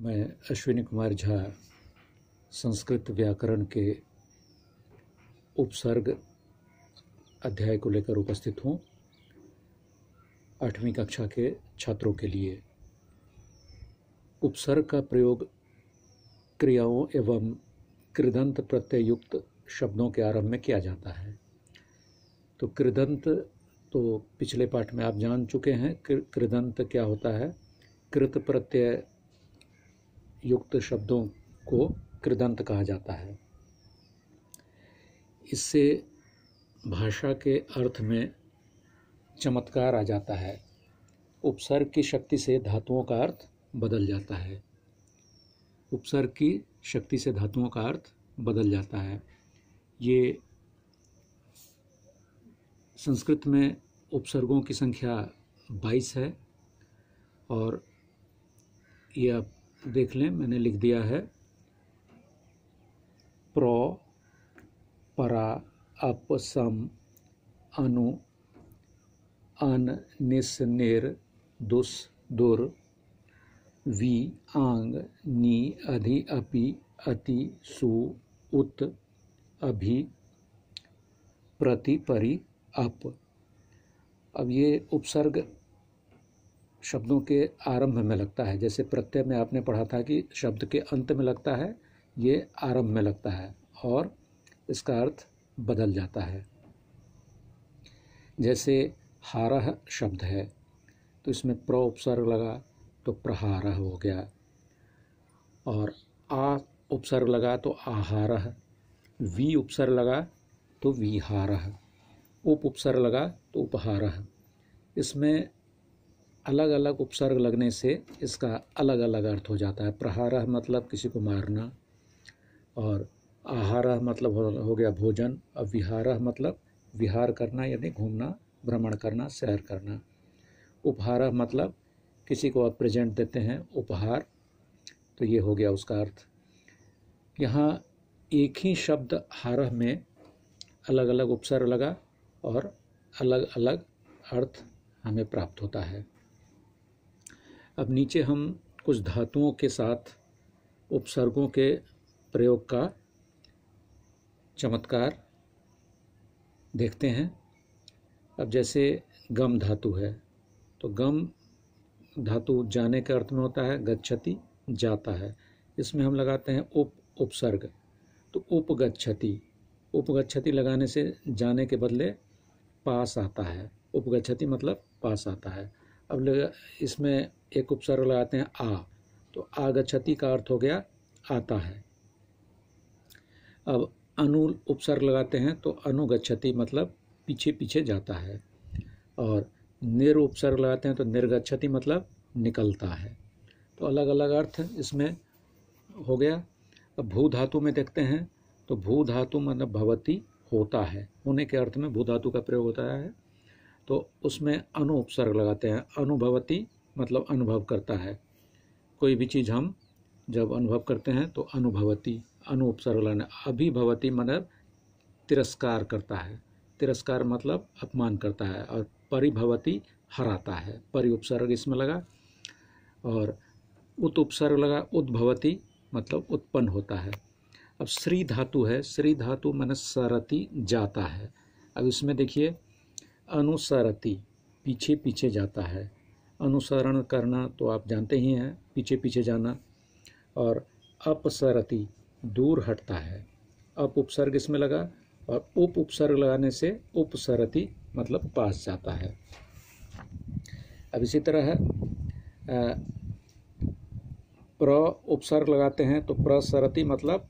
मैं अश्विनी कुमार झा संस्कृत व्याकरण के उपसर्ग अध्याय को लेकर उपस्थित हूँ आठवीं कक्षा के छात्रों के लिए उपसर्ग का प्रयोग क्रियाओं एवं कृदंत प्रत्ययुक्त शब्दों के आरंभ में किया जाता है तो कृदंत तो पिछले पाठ में आप जान चुके हैं कृदंत क्या होता है कृत प्रत्यय युक्त शब्दों को कृदंत कहा जाता है इससे भाषा के अर्थ में चमत्कार आ जाता है उपसर्ग की शक्ति से धातुओं का अर्थ बदल जाता है उपसर्ग की शक्ति से धातुओं का अर्थ बदल जाता है ये संस्कृत में उपसर्गों की संख्या बाईस है और यह देख लें मैंने लिख दिया है प्रो परा अपसम अनु अन निस निर दुस दुर वी आंग नी अधि अपि अति सु उत अभि प्रति परि अप अब ये उपसर्ग शब्दों के आरंभ में लगता है जैसे प्रत्यय में आपने पढ़ा था कि शब्द के अंत में लगता है ये आरंभ में लगता है और इसका अर्थ बदल जाता है जैसे हारह शब्द है तो इसमें प्र उपसर्ग लगा तो प्रहारह हो गया और आ उपसर्ग लगा तो आहारह वी उपसर्ग लगा तो विहारह उप उपसर्ग लगा तो उपहारह इसमें अलग अलग उपसर्ग लगने से इसका अलग अलग अर्थ हो जाता है प्रहार मतलब किसी को मारना और आहार मतलब हो गया भोजन और विहारह मतलब विहार करना यानी घूमना भ्रमण करना सैर करना उपहार मतलब किसी को आप प्रेजेंट देते हैं उपहार तो ये हो गया उसका अर्थ यहाँ एक ही शब्द हारह में अलग अलग उपसर्ग लगा और अलग अलग अर्थ हमें प्राप्त होता है अब नीचे हम कुछ धातुओं के साथ उपसर्गों के प्रयोग का चमत्कार देखते हैं अब जैसे गम धातु है तो गम धातु जाने के अर्थ में होता है गच्छति जाता है इसमें हम लगाते हैं उप उपसर्ग तो उपगच्छति उपगच्छति लगाने से जाने के बदले पास आता है उपगच्छति मतलब पास आता है अब इसमें एक उपसर्ग लगाते हैं आ तो आगछति का अर्थ हो गया आता है अब अनु उपसर्ग लगाते हैं तो अनुगछति मतलब पीछे पीछे जाता है और निर उपसर्ग लगाते हैं तो निर्गछति मतलब निकलता है तो अलग अलग अर्थ इसमें हो गया अब भू धातु में देखते हैं तो भू धातु मतलब भवती होता है होने के अर्थ में भू धातु का प्रयोग होता है तो उसमें अनु उपसर्ग लगाते हैं अनुभवती मतलब अनुभव करता है कोई भी चीज़ हम जब अनुभव करते हैं तो अनुभवती अनु उपसर्ग लगाना अभिभवती मतलब तिरस्कार करता है तिरस्कार मतलब अपमान करता है और परिभवती हराता है परि उपसर्ग इसमें लगा और उत उपसर्ग लगा उद्भवती मतलब उत्पन्न होता है अब श्री धातु है श्री धातु मैंने सरती जाता है अब इसमें देखिए अनुसरति पीछे पीछे जाता है अनुसरण करना तो आप जानते ही हैं पीछे पीछे जाना और अपसरति दूर हटता है अप उपसर्ग इसमें लगा और उप उपसर्ग लगाने से उपसरति मतलब पास जाता है अब इसी तरह है प्र उपसर्ग लगाते हैं तो प्रसरति मतलब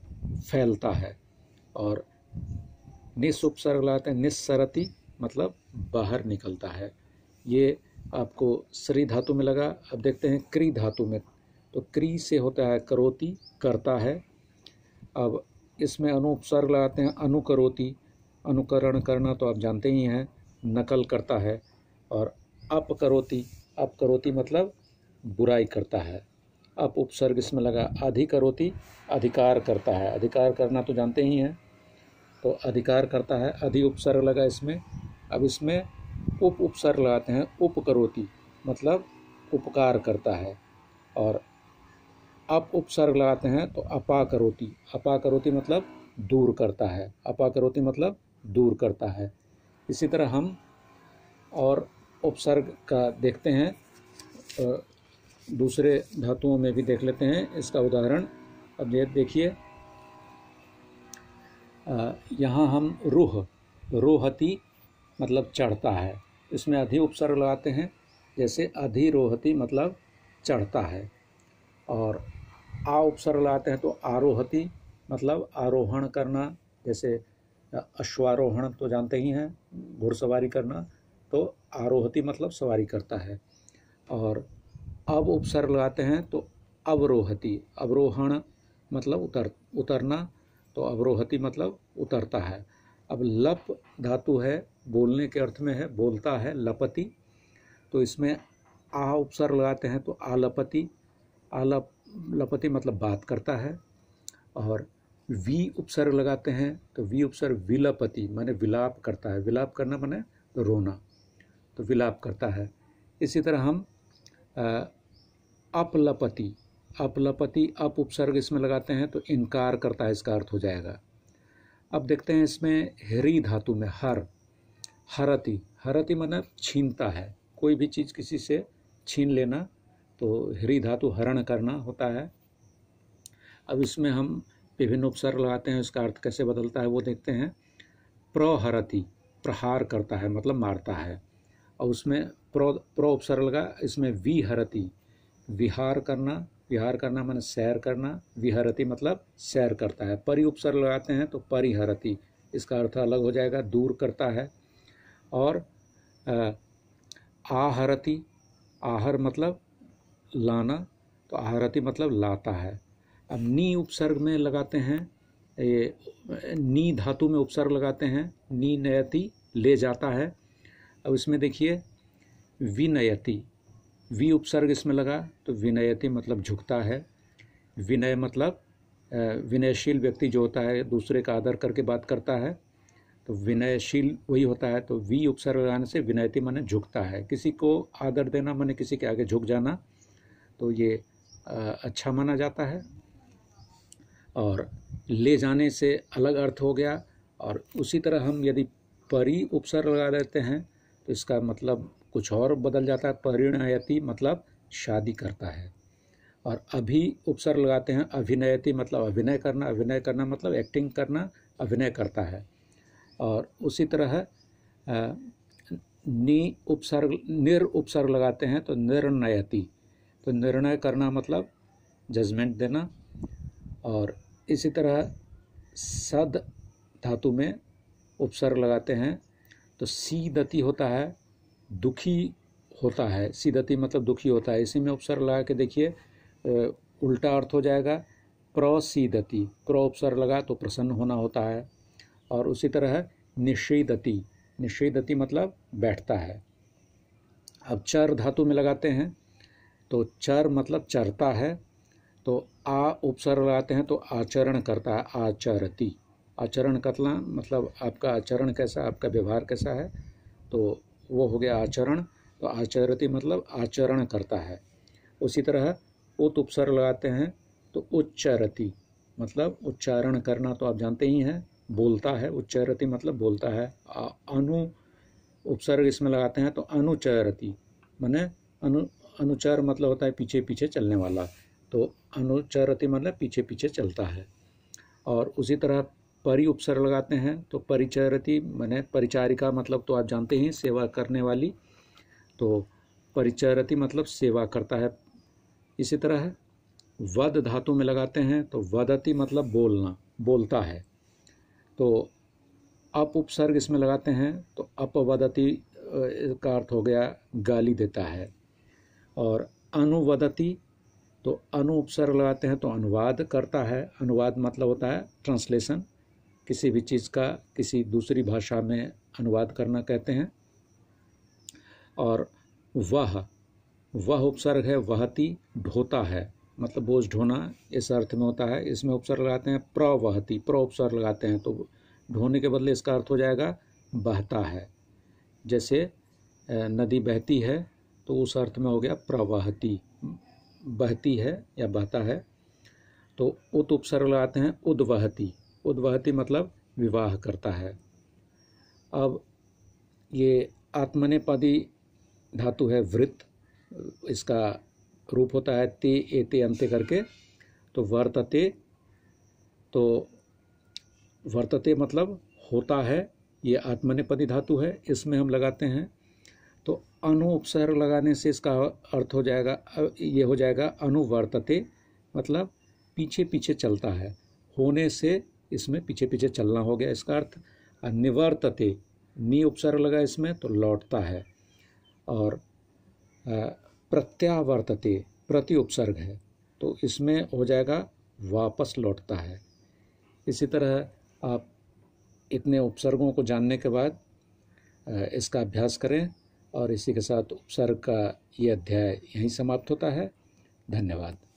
फैलता है और निस उपसर्ग लगाते हैं निस्सरति मतलब बाहर निकलता है ये आपको श्री धातु में लगा अब देखते हैं क्री धातु में तो क्री से होता है करोति करता है अब इसमें अनुपसर्ग लगाते हैं अनुकरोति अनुकरण करना तो आप जानते ही हैं नकल करता है और अपकरोति अपकरोति मतलब बुराई करता है अप उपसर्ग इसमें लगा अधिकरोति अधिकार करता है अधिकार करना तो जानते ही हैं तो अधिकार करता है अधि उपसर्ग लगा इसमें अब इसमें उप उपसर लगाते हैं उपकरोति मतलब उपकार करता है और अप उपसर्ग लगाते हैं तो अपा करोती अपा मतलब दूर करता है अपा मतलब दूर करता है इसी तरह हम और उपसर्ग का देखते हैं दूसरे धातुओं में भी देख लेते हैं इसका उदाहरण अब ये देखिए यहाँ हम रूह रोहती मतलब चढ़ता है इसमें अधि उपसर्ग लगाते हैं जैसे अधिरोहति मतलब चढ़ता है और आ उपसर्ग लगाते हैं तो आरोहति मतलब आरोहण करना जैसे अश्वारोहण तो जानते ही हैं घुड़सवारी करना तो आरोहति मतलब सवारी करता है और अब उपसर्ग लगाते हैं तो अवरोहति अवरोहण मतलब उतर उतरना तो अवरोहति मतलब उतरता है अब लप धातु है बोलने के अर्थ में है बोलता है लपति तो इसमें आ उपसर लगाते हैं तो आलपति आलप लपति मतलब बात करता है और वी उपसर्ग लगाते हैं तो वी उपसर्ग विलपति माने विलाप करता है विलाप करना माने रोना तो विलाप करता है इसी तरह हम अपलपति अपलपति अप उपसर्ग इसमें लगाते हैं तो इनकार करता है इसका अर्थ हो जाएगा अब देखते हैं इसमें हरी धातु में हर हरति हरति मतलब छीनता है कोई भी चीज़ किसी से छीन लेना तो हरी धातु हरण करना होता है अब इसमें हम विभिन्न उपसर्ग लगाते हैं उसका अर्थ कैसे बदलता है वो देखते हैं प्रहरति प्रहार करता है मतलब मारता है और उसमें प्रो प्रो उपसर्ग लगा इसमें विहरति विहार करना विहार करना मैंने सैर करना विहरति मतलब सैर करता है परि उपसर्ग लगाते हैं तो परिहरति इसका अर्थ अलग हो जाएगा दूर करता है और आहरति आहर मतलब लाना तो आहरति मतलब लाता है अब नी उपसर्ग में लगाते हैं ये नी धातु में उपसर्ग लगाते हैं नी नयति ले जाता है अब इसमें देखिए विनयति वी उपसर्ग इसमें लगा तो विनयति मतलब झुकता है विनय मतलब विनयशील व्यक्ति जो होता है दूसरे का आदर करके बात करता है तो विनयशील वही होता है तो वी उपसर्ग लगाने से विनयति माने झुकता है किसी को आदर देना माने किसी के आगे झुक जाना तो ये अच्छा माना जाता है और ले जाने से अलग अर्थ हो गया और उसी तरह हम यदि परी उपसर्ग लगा देते हैं तो इसका मतलब कुछ और बदल जाता है परिणयति मतलब शादी करता है और अभी उपसर्ग लगाते हैं अभिनयति मतलब अभिनय करना अभिनय करना मतलब एक्टिंग करना अभिनय करता है और उसी तरह नी उपसर्ग निर उपसर्ग लगाते हैं तो निर्णयति तो निर्णय करना मतलब जजमेंट देना और इसी तरह सद धातु में उपसर्ग लगाते हैं तो सीदति होता है दुखी होता है सीधती मतलब दुखी होता है इसी में उपसर्ग लगा के देखिए उल्टा अर्थ हो जाएगा प्रसीदती प्र उपसर्ग लगा तो प्रसन्न होना होता है और उसी तरह निषेदति निषेदति मतलब बैठता है अब चर धातु में लगाते हैं तो चर मतलब चरता है तो आ उपसर्ग लगाते हैं तो आचरण करता है आचरती आचरण करना मतलब आपका आचरण कैसा आपका व्यवहार कैसा है तो वो हो गया आचरण तो आचरति मतलब आचरण करता है उसी तरह उत उपसर्ग लगाते हैं तो उच्चरति मतलब उच्चारण करना तो आप जानते ही हैं बोलता है उच्चरति मतलब बोलता है अनु उपसर्ग इसमें लगाते हैं तो अनुचरति माने अनु अनुचर मतलब होता है पीछे पीछे चलने वाला तो अनुचरति मतलब पीछे पीछे चलता है और उसी तरह परि उपसर्ग लगाते हैं तो परिचरती मैंने परिचारिका मतलब तो आप जानते ही सेवा करने वाली तो परिचरती मतलब सेवा करता है इसी तरह है वध धातु में लगाते हैं तो वदति मतलब बोलना बोलता है तो अप उपसर्ग इसमें लगाते हैं तो अपवदति का अर्थ हो गया गाली देता है और अनुवदति तो अनु उपसर्ग लगाते हैं तो अनुवाद करता है अनुवाद मतलब होता है ट्रांसलेशन किसी भी चीज़ का किसी दूसरी भाषा में अनुवाद करना कहते हैं और वह वह उपसर्ग है वहती ढोता है मतलब बोझ ढोना इस अर्थ में होता है इसमें उपसर्ग लगाते हैं प्र वहती प्र उपसर्ग लगाते हैं तो ढोने के बदले इसका अर्थ हो जाएगा बहता है जैसे नदी बहती है तो उस अर्थ में हो गया प्रवाहती बहती है या बहता है तो उत उपसर्ग लगाते हैं उद्वहती उद्वहती मतलब विवाह करता है अब ये आत्मनेपदी धातु है वृत्त इसका रूप होता है ते एते अंत्य करके तो वर्तते तो वर्तते मतलब होता है ये आत्मनेपदी धातु है इसमें हम लगाते हैं तो उपसर्ग लगाने से इसका अर्थ हो जाएगा ये हो जाएगा अनुवर्तते मतलब पीछे पीछे चलता है होने से इसमें पीछे पीछे चलना हो गया इसका अर्थ निवर्तते नी उपसर्ग लगा इसमें तो लौटता है और प्रत्यावर्तते प्रति उपसर्ग है तो इसमें हो जाएगा वापस लौटता है इसी तरह आप इतने उपसर्गों को जानने के बाद इसका अभ्यास करें और इसी के साथ उपसर्ग का ये अध्याय यहीं समाप्त होता है धन्यवाद